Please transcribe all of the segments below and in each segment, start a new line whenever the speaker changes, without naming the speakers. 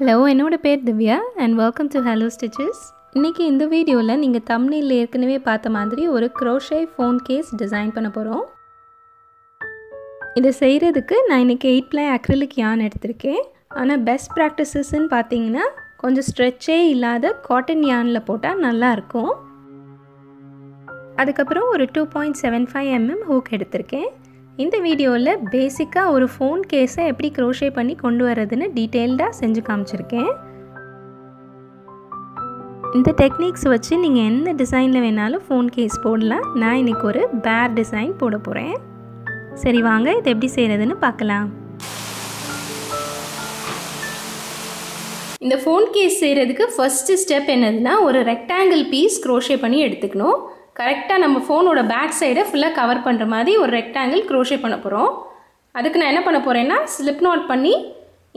Hello என்னோடய பேர் Divya and welcome to hello stitches இன்றைக்கி இந்த வீடியோவில் நீங்கள் தமிழில் ஏற்கனவே பார்த்த மாதிரி ஒரு க்ரோஷே ஃபோன் கேஸ் டிசைன் பண்ண போகிறோம் இதை செய்கிறதுக்கு நான் இன்றைக்கி எயிட் ப்ளை அக்ரிலிக் யான் எடுத்திருக்கேன் ஆனால் பெஸ்ட் ப்ராக்டிசஸ்ன்னு பார்த்தீங்கன்னா கொஞ்சம் ஸ்ட்ரெச்சே இல்லாத காட்டன் யானில் போட்டால் நல்லாயிருக்கும் அதுக்கப்புறம் ஒரு two point seven five MM hook எடுத்திருக்கேன் இந்த வீடியோவில் பேசிக்காக ஒரு ஃபோன் கேஸை எப்படி க்ரோஷே பண்ணி கொண்டு வரதுன்னு டீட்டெயில்டாக செஞ்சு காமிச்சிருக்கேன் இந்த டெக்னிக்ஸ் வச்சு நீங்கள் எந்த டிசைனில் வேணாலும் ஃபோன் கேஸ் போடலாம் நான் இன்றைக்கி ஒரு பேர் டிசைன் போட போகிறேன் சரி வாங்க இது எப்படி செய்கிறதுன்னு பார்க்கலாம் இந்த ஃபோன் கேஸ் செய்கிறதுக்கு ஃபஸ்ட்டு ஸ்டெப் என்னதுன்னா ஒரு ரெக்டாங்கிள் பீஸ் க்ரோஷே பண்ணி எடுத்துக்கணும் கரெக்டாக நம்ம ஃபோனோட பேக் சைடை ஃபுல்லாக கவர் பண்ணுற மாதிரி ஒரு ரெக்டாங்கிள் க்ரோஷே பண்ண போகிறோம் அதுக்கு நான் என்ன பண்ண போகிறேன்னா ஸ்லிப் நாட் பண்ணி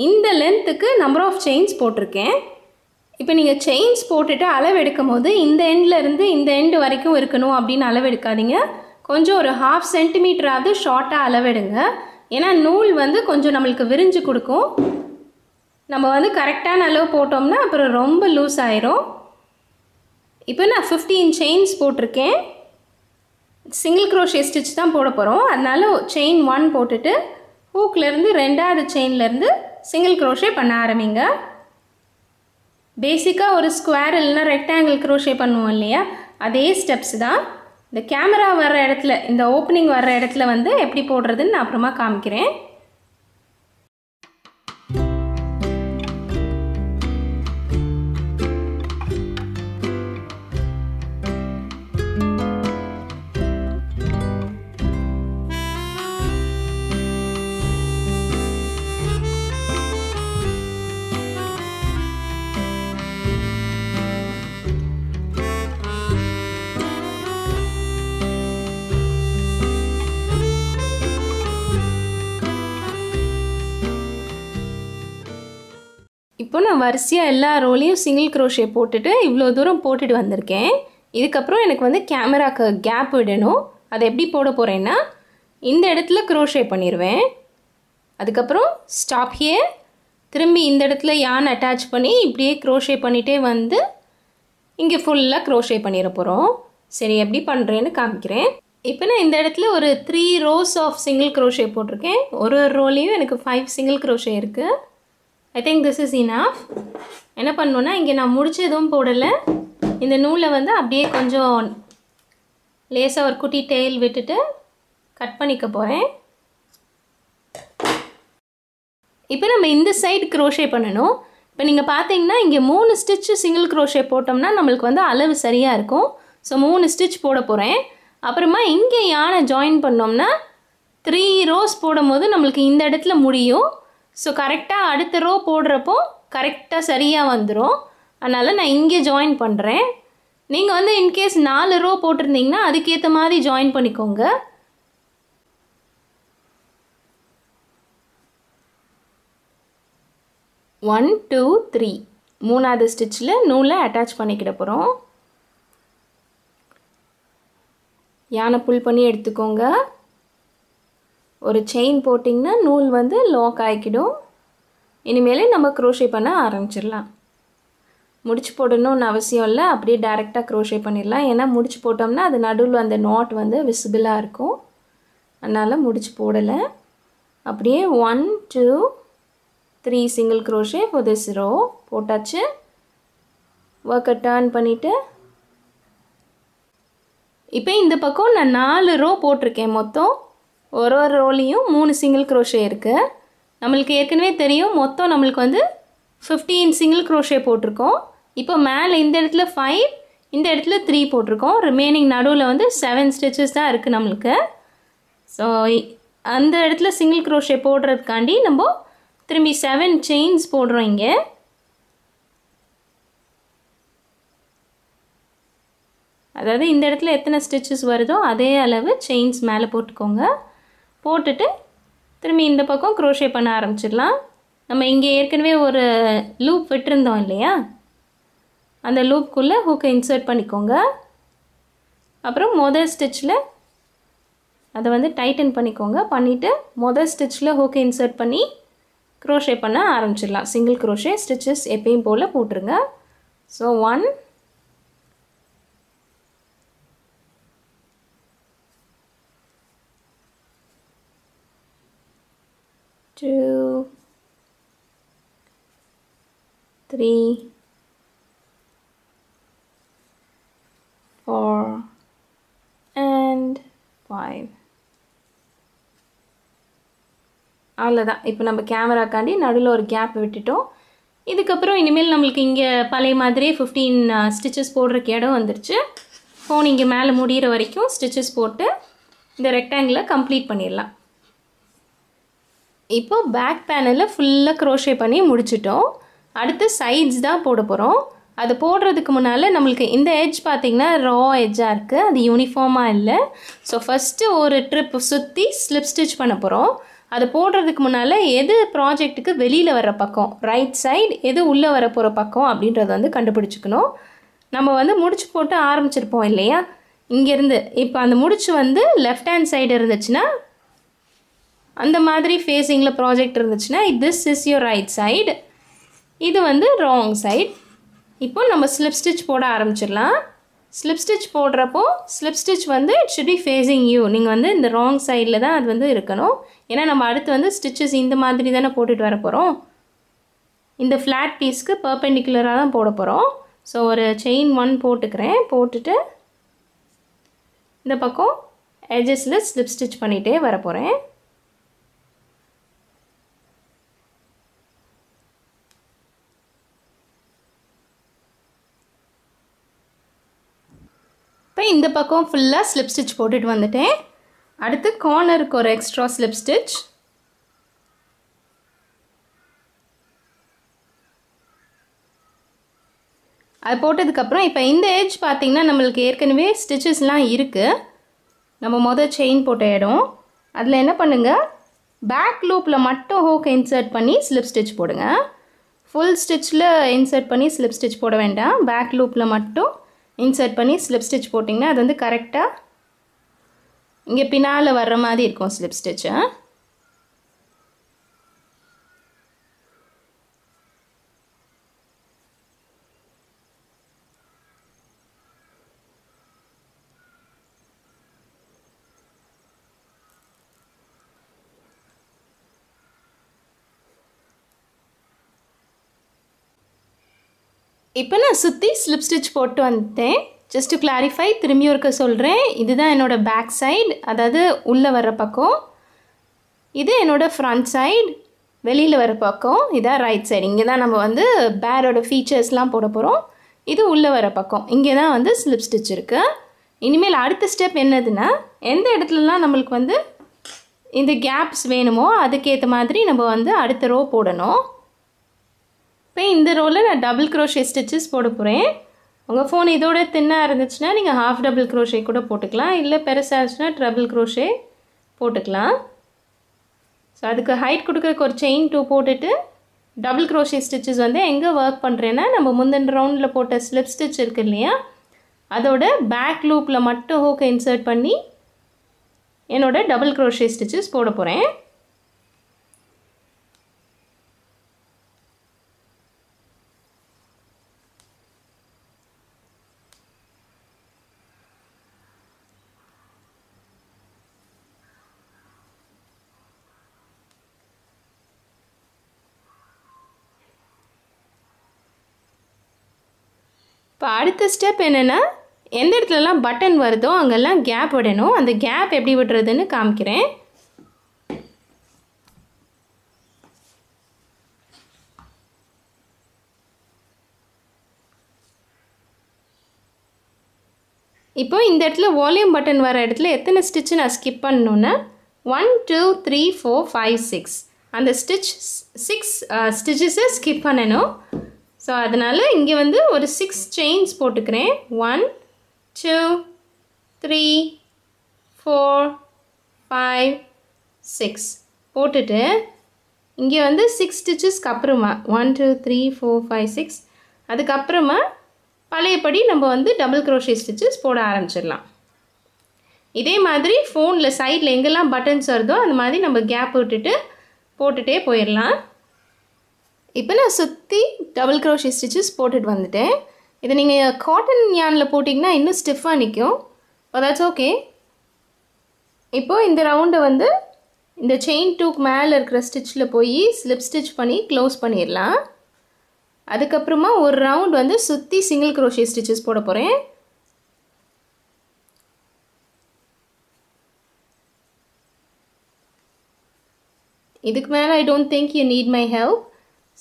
இந்த லென்த்துக்கு நம்பர் ஆஃப் செயின்ஸ் போட்டிருக்கேன் இப்போ நீங்கள் செயின்ஸ் போட்டுட்டு அளவு எடுக்கும் போது இந்த எண்ட்லேருந்து இந்த எண்டு வரைக்கும் இருக்கணும் அப்படின்னு அளவு எடுக்காதீங்க கொஞ்சம் ஒரு ஹாஃப் சென்டிமீட்டராவது ஷார்ட்டாக அளவெடுங்க ஏன்னா நூல் வந்து கொஞ்சம் நம்மளுக்கு விரிஞ்சு கொடுக்கும் நம்ம வந்து கரெக்டான அளவு போட்டோம்னா அப்புறம் ரொம்ப லூஸ் ஆயிரும் இப்போ நான் ஃபிஃப்டீன் செயின்ஸ் போட்டிருக்கேன் சிங்கிள் க்ரோஷே ஸ்டிச் தான் போட போகிறோம் அதனால செயின் ஒன் போட்டுட்டு ஹூக்லேருந்து ரெண்டாவது செயின்லேருந்து சிங்கிள் க்ரோஷே பண்ண ஆரம்பிங்க பேசிக்காக ஒரு ஸ்கொயர் இல்லைனா ரெக்டாங்கிள் க்ரோஷே பண்ணுவோம் இல்லையா அதே ஸ்டெப்ஸ் தான் இந்த கேமரா வர்ற இடத்துல இந்த ஓப்பனிங் வர்ற இடத்துல வந்து எப்படி போடுறதுன்னு நான் அப்புறமா காமிக்கிறேன் இப்போ நான் வரிசையாக எல்லா ரோலையும் சிங்கிள் க்ரோஷே போட்டுட்டு இவ்வளோ தூரம் போட்டுட்டு வந்திருக்கேன் இதுக்கப்புறம் எனக்கு வந்து கேமராக்கு கேப் விடணும் அதை எப்படி போட போகிறேன்னா இந்த இடத்துல க்ரோஷே பண்ணிடுவேன் அதுக்கப்புறம் ஸ்டாப் ஹியர் திரும்பி இந்த இடத்துல யான் அட்டாச் பண்ணி இப்படியே க்ரோஷே பண்ணிகிட்டே வந்து இங்கே ஃபுல்லாக க்ரோஷே பண்ணிட போகிறோம் சரி எப்படி பண்ணுறேன்னு காமிக்கிறேன் இப்போ நான் இந்த இடத்துல ஒரு three rows of single crochet போட்டிருக்கேன் ஒரு ஒரு ரோலையும் எனக்கு ஃபைவ் சிங்கிள் க்ரோஷே இருக்குது I think this is enough என்ன பண்ணணுன்னா இங்கே நான் முடிச்ச எதுவும் போடலை இந்த நூலை வந்து அப்படியே கொஞ்சம் லேசாக ஒரு குட்டி டெயில் விட்டுட்டு கட் பண்ணிக்க போகிறேன் இப்போ நம்ம இந்த சைடு க்ரோஷே பண்ணணும் இப்போ நீங்கள் பார்த்தீங்கன்னா இங்கே மூணு ஸ்டிச்சு சிங்கிள் க்ரோஷே போட்டோம்னா நம்மளுக்கு வந்து அளவு சரியாக இருக்கும் ஸோ மூணு ஸ்டிச் போட போகிறேன் அப்புறமா இங்கே யானை ஜாயின் பண்ணோம்னா த்ரீ ரோஸ் போடும்போது நம்மளுக்கு இந்த இடத்துல முடியும் ஸோ கரெக்டாக அடுத்த ரோ போடுறப்போ கரெக்டாக சரியாக வந்துடும் அதனால் நான் இங்கே ஜாயின் பண்ணுறேன் நீங்கள் வந்து இன்கேஸ் நாலு ரோ போட்டிருந்தீங்கன்னா அதுக்கேற்ற மாதிரி ஜாயின் பண்ணிக்கோங்க ஒன் டூ த்ரீ மூணாவது ஸ்டிச்சில் நூலை அட்டாச் பண்ணிக்கிட போகிறோம் யானை புல் பண்ணி எடுத்துக்கோங்க ஒரு செயின் போட்டிங்கன்னா நூல் வந்து லாக் ஆகிக்கிடும் இனிமேலே நம்ம குரோஷே பண்ண ஆரம்பிச்சிடலாம் முடிச்சு போடணும்னு அவசியம் இல்லை அப்படியே டேரெக்டாக குரோஷே பண்ணிடலாம் ஏன்னா முடிச்சு போட்டோம்னா அது நடுவில் அந்த நாட் வந்து விசிபிளாக இருக்கும் அதனால் முடிச்சு போடலை அப்படியே one two three single crochet for this row போட்டாச்சு ஒர்க்கை டேர்ன் பண்ணிவிட்டு இப்போ இந்த பக்கம் நான் நாலு ரோ போட்டிருக்கேன் மொத்தம் ஒரு ஒரு ரோலையும் மூணு சிங்கிள் க்ரோஷே இருக்குது நம்மளுக்கு ஏற்கனவே தெரியும் மொத்தம் நம்மளுக்கு வந்து ஃபிஃப்டீன் சிங்கிள் க்ரோஷே போட்டிருக்கோம் இப்போ மேலே இந்த இடத்துல ஃபைவ் இந்த இடத்துல த்ரீ போட்டிருக்கோம் ரிமைனிங் நடுவில் வந்து செவன் ஸ்டிச்சஸ் தான் இருக்குது நம்மளுக்கு ஸோ அந்த இடத்துல சிங்கிள் க்ரோஷே போடுறதுக்காண்டி நம்ம திரும்பி செவன் செயின்ஸ் போடுறோம் இங்கே அதாவது இந்த இடத்துல எத்தனை ஸ்டிச்சஸ் வருதோ அதே அளவு செயின்ஸ் மேலே போட்டுக்கோங்க போட்டுட்டு திரும்பி இந்த பக்கம் க்ரோஷே பண்ண ஆரம்பிச்சிடலாம் நம்ம இங்கே ஏற்கனவே ஒரு லூப் விட்டுருந்தோம் இல்லையா அந்த லூப்குள்ளே ஹூக்கை இன்சர்ட் பண்ணிக்கோங்க அப்புறம் மொதல் ஸ்டிச்சில் அதை வந்து டைட்டன் பண்ணிக்கோங்க பண்ணிவிட்டு மொதல் ஸ்டிச்சில் ஹூக்கை இன்சர்ட் பண்ணி க்ரோஷே பண்ண ஆரம்பிச்சிடலாம் சிங்கிள் க்ரோஷே ஸ்டிச்சஸ் எப்பயும் போல் போட்டுருங்க so one two, three, four, and five. அவ்வளோதான் இப்போ நம்ம கேமராக்காண்டி நடுவில் ஒரு கேப் விட்டுட்டோம் இதுக்கப்புறம் இனிமேல் நம்மளுக்கு இங்கே பழைய மாதிரியே ஃபிஃப்டீன் ஸ்டிச்சஸ் போடுறக்கு இடம் வந்துருச்சு ஃபோன் இங்கே மேலே முடிகிற வரைக்கும் ஸ்டிச்சஸ் போட்டு இந்த ரெக்டாங்கிளை கம்ப்ளீட் பண்ணிடலாம் இப்போ பேக் பேனலில் ஃபுல்லாக க்ரோஷே பண்ணி முடிச்சிட்டோம் அடுத்து சைட்ஸ் தான் போட போகிறோம் அது போடுறதுக்கு முன்னால் நம்மளுக்கு இந்த எஜ் பார்த்திங்கன்னா ரா எஜ்ஜாக இருக்குது அது யூனிஃபார்மாக இல்லை ஸோ ஃபஸ்ட்டு ஒரு ட்ரிப் சுற்றி ஸ்லிப் ஸ்டிச் பண்ண போகிறோம் அது போடுறதுக்கு முன்னால் எது ப்ராஜெக்ட்டுக்கு வெளியில் வர பக்கம் ரைட் சைடு எது உள்ளே வர போகிற பக்கம் அப்படின்றத வந்து கண்டுபிடிச்சிக்கணும் நம்ம வந்து முடிச்சு போட்டு ஆரம்பிச்சிருப்போம் இல்லையா இங்கேருந்து இப்போ அந்த முடிச்சு வந்து லெஃப்ட் ஹேண்ட் சைடு இருந்துச்சுன்னா அந்த மாதிரி ஃபேஸிங்கில் ப்ராஜெக்ட் இருந்துச்சுன்னா this is your right side இது வந்து ராங் சைட் இப்போ நம்ம ஸ்லிப் ஸ்டிச் போட ஆரம்பிச்சிடலாம் ஸ்லிப் ஸ்டிச் போடுறப்போ ஸ்லிப் ஸ்டிச் வந்து it should be facing you நீங்கள் வந்து இந்த ராங் சைடில் தான் அது வந்து இருக்கணும் ஏன்னா நம்ம அடுத்து வந்து ஸ்டிச்சஸ் இந்த மாதிரி தானே போட்டுட்டு வர போகிறோம் இந்த ஃப்ளாட் பீஸ்க்கு பர்பெண்டிகுலராக தான் போட போகிறோம் ஸோ ஒரு செயின் ஒன் போட்டுக்கிறேன் போட்டுட்டு இந்த பக்கம் எஜஸில் ஸ்லிப் ஸ்டிச் பண்ணிகிட்டே வர போகிறேன் இந்த பக்கம் ஃபுல்லாக ஸ்லிப் ஸ்டிச் போட்டுட்டு வந்துட்டேன் அடுத்து கார்னருக்கு ஒரு எக்ஸ்ட்ரா ஸ்லிப் ஸ்டிச் அது போட்டதுக்கப்புறம் இப்போ இந்த ஏஜ் பார்த்திங்கன்னா நம்மளுக்கு ஏற்கனவே ஸ்டிச்சஸ்லாம் இருக்குது நம்ம மொதல் செயின் போட்ட இடம் அதில் என்ன பண்ணுங்கள் பேக் லூப்பில் மட்டும் ஹோக் இன்சர்ட் பண்ணி ஸ்லிப் ஸ்டிச் போடுங்க ஃபுல் ஸ்டிச்சில் இன்சர்ட் பண்ணி ஸ்லிப் ஸ்டிச் போட வேண்டாம் பேக் லூப்பில் மட்டும் இன்சர்ட் பண்ணி ஸ்லிப் ஸ்டிச் போட்டிங்கன்னா அது வந்து கரெக்டாக இங்கே பின்னால் வர்ற மாதிரி இருக்கும் ஸ்லிப் ஸ்டிச்சை இப்போ நான் சுற்றி ஸ்லிப் ஸ்டிச் போட்டு வந்துட்டேன் ஜஸ்ட் டு கிளாரிஃபை திரும்பி இருக்க சொல்கிறேன் இதுதான் என்னோடய பேக் சைடு அதாவது உள்ளே வர்ற பக்கம் இது என்னோடய ஃப்ரண்ட் சைடு வெளியில் வர பக்கம் இதான் ரைட் சைடு இங்கே தான் நம்ம வந்து பேரோட ஃபீச்சர்ஸ்லாம் போட போகிறோம் இது உள்ளே வர பக்கம் இங்கே தான் வந்து ஸ்லிப் ஸ்டிச் இருக்குது இனிமேல் அடுத்த ஸ்டெப் என்னதுன்னா எந்த இடத்துலலாம் நம்மளுக்கு வந்து இந்த கேப்ஸ் வேணுமோ அதுக்கேற்ற மாதிரி நம்ம வந்து அடுத்த ரோ போடணும் இப்போ இந்த ரோலில் நான் டபுள் க்ரோஷே ஸ்டிச்சஸ் போட போகிறேன் உங்கள் ஃபோன் இதோட தின்னாக இருந்துச்சுன்னா நீங்கள் ஹாஃப் டபுள் க்ரோஷே கூட போட்டுக்கலாம் இல்லை பெருசாக இருந்துச்சுன்னா ட்ரபிள் க்ரோஷே போட்டுக்கலாம் ஸோ அதுக்கு ஹைட் கொடுக்குறக்கு ஒரு செயின் டூ போட்டுட்டு டபுள் க்ரோஷே ஸ்டிச்சஸ் வந்து எங்கே ஒர்க் பண்ணுறேன்னா நம்ம முந்தின ரவுண்டில் போட்ட ஸ்லிப் ஸ்டிச் இருக்குது இல்லையா அதோட பேக் லூப்பில் மட்டும் ஹோக்கை இன்சர்ட் பண்ணி என்னோடய டபுள் க்ரோஷே ஸ்டிச்சஸ் போட போகிறேன் இப்போ அடுத்த ஸ்டெப் என்னென்னா எந்த இடத்துலலாம் பட்டன் வருதோ அங்கெல்லாம் கேப் விடணும் அந்த கேப் எப்படி விடுறதுன்னு காமிக்கிறேன் இப்போ இந்த இடத்துல வால்யூம் பட்டன் வர இடத்துல எத்தனை ஸ்டிச்சு நான் ஸ்கிப் பண்ணணுன்னா one two three four five six அந்த ஸ்டிச் சிக்ஸ் ஸ்டிச்சஸை ஸ்கிப் பண்ணணும் ஸோ அதனால் இங்கே வந்து ஒரு சிக்ஸ் செயின்ஸ் போட்டுக்கிறேன் one two three four five six போட்டுட்டு இங்கே வந்து சிக்ஸ் ஸ்டிச்சஸ்க்கு அப்புறமா one two three four five six அதுக்கப்புறமா பழையபடி நம்ம வந்து டபுள் க்ரோஷி ஸ்டிச்சஸ் போட ஆரம்பிச்சிடலாம் இதே மாதிரி ஃபோனில் சைடில் எங்கெல்லாம் பட்டன்ஸ் வருதோ அந்த மாதிரி நம்ம கேப் விட்டுட்டு போட்டுகிட்டே போயிடலாம் இப்போ நான் சுற்றி டபுள் க்ரோஷி ஸ்டிச்சஸ் போட்டுட்டு வந்துட்டேன் இதை நீங்கள் காட்டன் யானில் போட்டிங்கன்னா இன்னும் ஸ்டிஃபாக நிற்கும் அதாச்சும் ஓகே இப்போது இந்த ரவுண்டை வந்து இந்த செயின் டூக்கு மேலே இருக்கிற ஸ்டிச்சில் போய் ஸ்லிப் ஸ்டிச் பண்ணி க்ளோஸ் பண்ணிடலாம் அதுக்கப்புறமா ஒரு ரவுண்ட் வந்து சுற்றி சிங்கிள் க்ரோஷி ஸ்டிச்சஸ் போட போகிறேன் இதுக்கு மேலே I don't think you need my help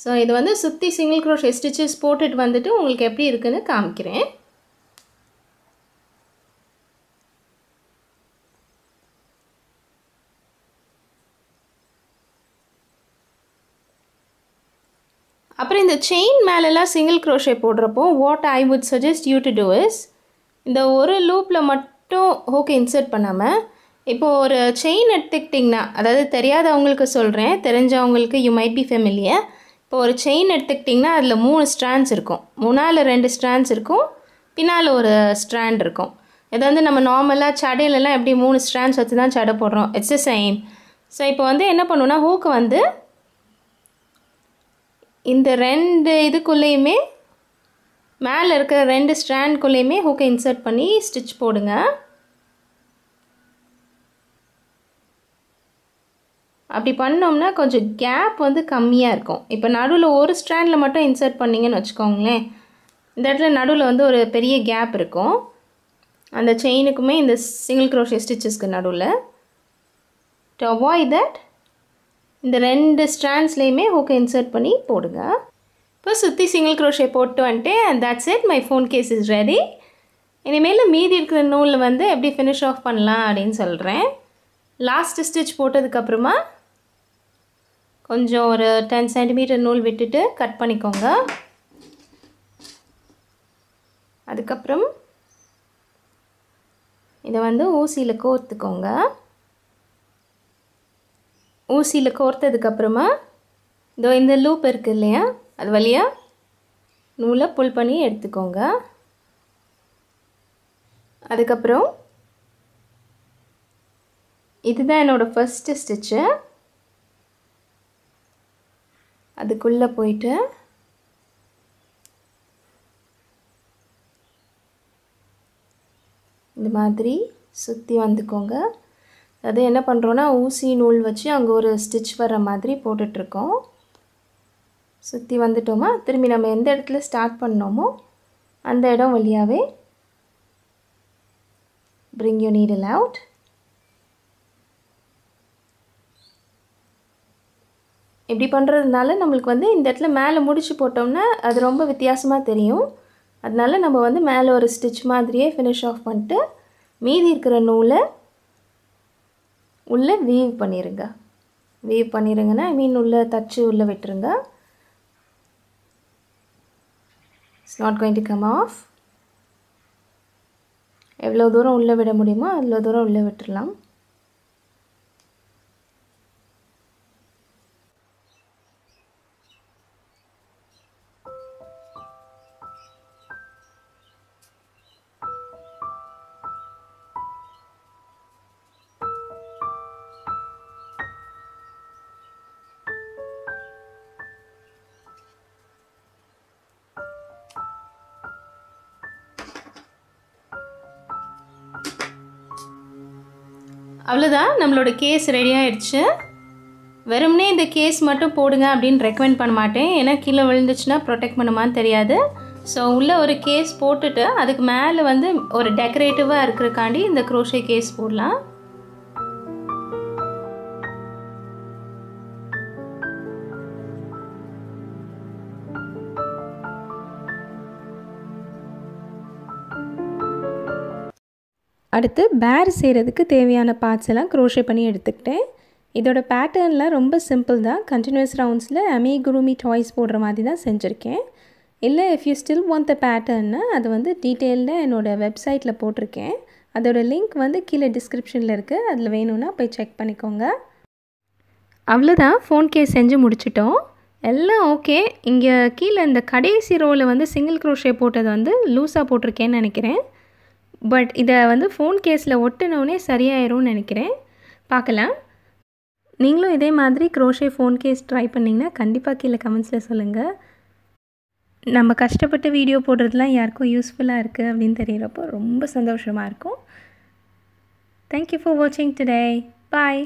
so இது வந்து சுற்றி சிங்கிள் க்ரோஷே ஸ்டிச்சஸ் போட்டுட்டு வந்துட்டு உங்களுக்கு எப்படி இருக்குதுன்னு காமிக்கிறேன் அப்புறம் இந்த செயின் மேலெல்லாம் சிங்கிள் க்ரோஷே போடுறப்போ what I would suggest you to do is இந்த ஒரு லூப்பில் மட்டும் ஓகே இன்சர்ட் பண்ணாமல் இப்போது ஒரு செயின் எடுத்துக்கிட்டிங்கன்னா அதாவது தெரியாதவங்களுக்கு சொல்கிறேன் தெரிஞ்சவங்களுக்கு யூ மைட் பி ஃபெமிலியை இப்போ ஒரு செயின் எடுத்துக்கிட்டிங்கன்னா அதில் மூணு ஸ்ட்ராண்ட்ஸ் இருக்கும் முன்னால் ரெண்டு ஸ்ட்ராண்ட்ஸ் இருக்கும் பின்னால் ஒரு ஸ்ட்ராண்ட் இருக்கும் எதாவது வந்து நம்ம நார்மலாக சடையிலலாம் எப்படி மூணு ஸ்ட்ராண்ட்ஸ் வச்சு தான் சடை போடுறோம் இட்ஸ் எ செயின் ஸோ இப்போ வந்து என்ன பண்ணுவோன்னா ஹூக்கு வந்து இந்த ரெண்டு இதுக்குள்ளேயுமே மேலே இருக்கிற ரெண்டு ஸ்ட்ராண்ட்குள்ளேயுமே ஹூக்கை இன்சர்ட் பண்ணி ஸ்டிச் போடுங்க அப்படி பண்ணோம்னா கொஞ்சம் கேப் வந்து கம்மியாக இருக்கும் இப்போ நடுவில் ஒரு ஸ்ட்ராண்டில் மட்டும் இன்சர்ட் பண்ணிங்கன்னு வச்சுக்கோங்களேன் இந்த இடத்துல நடுவில் வந்து ஒரு பெரிய கேப் இருக்கும் அந்த செயினுக்குமே இந்த சிங்கிள் க்ரோஷே ஸ்டிச்சஸ்க்கு நடுவில் டு அவாய்ட் தட் இந்த ரெண்டு ஸ்ட்ராண்ட்ஸ்லேயுமே ஹூக்கை இன்சர்ட் பண்ணி போடுங்க இப்போ சுற்றி சிங்கிள் க்ரோஷே போட்டு வந்துட்டு and that's it my phone case is ready இனிமேல் மீதி இருக்கிற நூலில் வந்து எப்படி ஃபினிஷ் ஆஃப் பண்ணலாம் அப்படின்னு சொல்கிறேன் லாஸ்ட் ஸ்டிச் போட்டதுக்கப்புறமா கொஞ்சம் ஒரு டென் சென்டிமீட்டர் நூல் விட்டுட்டு கட் பண்ணிக்கோங்க அதுக்கப்புறம் இதை வந்து ஊசியில் கோர்த்துக்கோங்க ஊசியில் கோர்த்ததுக்கப்புறமா இதோ இந்த லூப் இருக்குது இல்லையா அது வழியாக நூலை புல் பண்ணி எடுத்துக்கோங்க அதுக்கப்புறம் இதுதான் என்னோடய ஃபஸ்ட்டு ஸ்டிச்சு அதுக்குள்ளே போயிட்டு இந்த மாதிரி சுற்றி வந்துக்கோங்க அது என்ன பண்ணுறோன்னா ஊசி நூல் வச்சு அங்கே ஒரு ஸ்டிச் வர்ற மாதிரி போட்டுட்ருக்கோம் சுற்றி வந்துட்டோமா திரும்பி நம்ம எந்த இடத்துல ஸ்டார்ட் பண்ணோமோ அந்த இடம் வழியாகவே யூ நீட் அல் அவுட் இப்படி பண்ணுறதுனால நம்மளுக்கு வந்து இந்த இடத்துல மேலே முடிச்சு போட்டோம்னா அது ரொம்ப வித்தியாசமாக தெரியும் அதனால நம்ம வந்து மேலே ஒரு ஸ்டிச் மாதிரியே ஃபினிஷ் ஆஃப் பண்ணிட்டு மீதி இருக்கிற நூலை உள்ளே வீவ் பண்ணிடுங்க வீவ் பண்ணிடுங்கன்னா மீன் உள்ளே தச்சு உள்ளே விட்டுருங்க it's not going to come off எவ்வளோ தூரம் உள்ளே விட முடியுமோ அவ்வளோ தூரம் உள்ளே விட்டுடலாம் அவ்வளோதான் நம்மளோட கேஸ் ரெடி ஆயிடுச்சு வெறும்னே இந்த கேஸ் மட்டும் போடுங்க அப்படின்னு ரெக்கமெண்ட் பண்ண மாட்டேன் ஏன்னா கீழே விழுந்துச்சுன்னா ப்ரொடெக்ட் பண்ணுமான்னு தெரியாது ஸோ உள்ளே ஒரு கேஸ் போட்டுட்டு அதுக்கு மேலே வந்து ஒரு டெக்கரேட்டிவாக இருக்கிறக்காண்டி இந்த குரோஷே கேஸ் போடலாம் அடுத்து பேர் செய்கிறதுக்கு தேவையான பார்ட்ஸ் எல்லாம் க்ரோஷே பண்ணி எடுத்துக்கிட்டேன் இதோட பேட்டர்னெலாம் ரொம்ப சிம்பிள் தான் கண்டினியூஸ் ரவுண்ட்ஸில் அமி குருமி டாய்ஸ் போடுற மாதிரி தான் செஞ்சுருக்கேன் இல்லை if you still want the பேட்டர்ன்னா அது வந்து டீட்டெயிலில் என்னோடய வெப்சைட்டில் போட்டிருக்கேன் அதோடய லிங்க் வந்து கீழே டிஸ்கிரிப்ஷனில் இருக்குது அதில் வேணும்னா போய் செக் பண்ணிக்கோங்க அவ்வளோதான் ஃபோன் கேஸ் செஞ்சு முடிச்சிட்டோம் எல்லாம் ஓகே இங்கே கீழே இந்த கடைசி ரோவில் வந்து சிங்கிள் க்ரோஷே போட்டது வந்து லூஸாக போட்டிருக்கேன்னு நினைக்கிறேன் பட் இதை வந்து ஃபோன் கேஸில் ஒட்டினோடனே சரியாயிரும்னு நினைக்கிறேன் பார்க்கலாம் நீங்களும் இதே மாதிரி க்ரோஷே ஃபோன் கேஸ் ட்ரை பண்ணிங்கன்னா கண்டிப்பாக கீழே கமெண்ட்ஸில் சொல்லுங்கள் நம்ம கஷ்டப்பட்டு வீடியோ போடுறதுலாம் யாருக்கும் யூஸ்ஃபுல்லாக இருக்குது அப்படின்னு தெரிகிறப்போ ரொம்ப சந்தோஷமாக இருக்கும் தேங்க்யூ ஃபார் வாட்சிங் டுடே பாய்